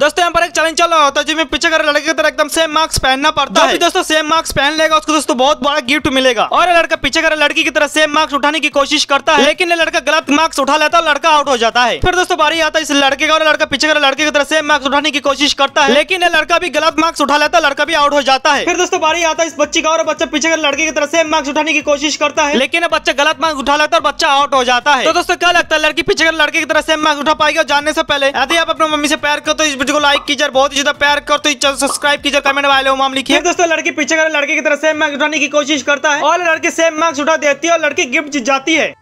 दोस्तों यहाँ पर एक चैलेंज चल रहा होता है जिसमें पीछे कर लड़के की तरह एकदम सेम मार्क्स पहनना पड़ता है दोस्तों सेम मार्क्स पहन लेगा उसको दोस्तों बहुत बड़ा गिफ्ट मिलेगा और लड़का पीछे कर लड़की की तरह सेम मार्क्स उठाने की कोशिश करता है लेकिन लड़का गलत मार्क्स उठा लेता है लड़का आउट हो जाता है फिर दोस्तों बारी आता है इस लड़के का और लड़का पीछे कर लड़के की तरह सेम मार्क्स उठाने की कोशिश करता है लेकिन लड़का भी गलत मार्क्स उठा लेता है लड़का भी आउट हो जाता है फिर दोस्तों बारी आता है इस बच्ची का और बच्चा पीछे कर लड़के की तरह सेम मार्क्स उठाने की कोशिश करता है लेकिन बच्चा गलत मार्क्स उठा लेता है और बच्चा आउट हो जाता है तो दोस्तों क्या लगता है लड़की पीछे कर लड़के की तरह सेम मार्क्स उठा पाएगा जानने से पहले यदि आप अपने मम्मी से प्यार करते तो इस वीडियो को लाइक कीजिए बहुत ही ज्यादा प्यार करते तो चैनल सब्सक्राइब कीजिए कमेंट वाले मामले लिखिए दोस्तों लड़की पीछे लड़के की तरफ सेम मार्क्स उठाने की कोशिश करता है और लड़की सेम मार्क्स उठा देती है और लड़की गिफ्ट जाती है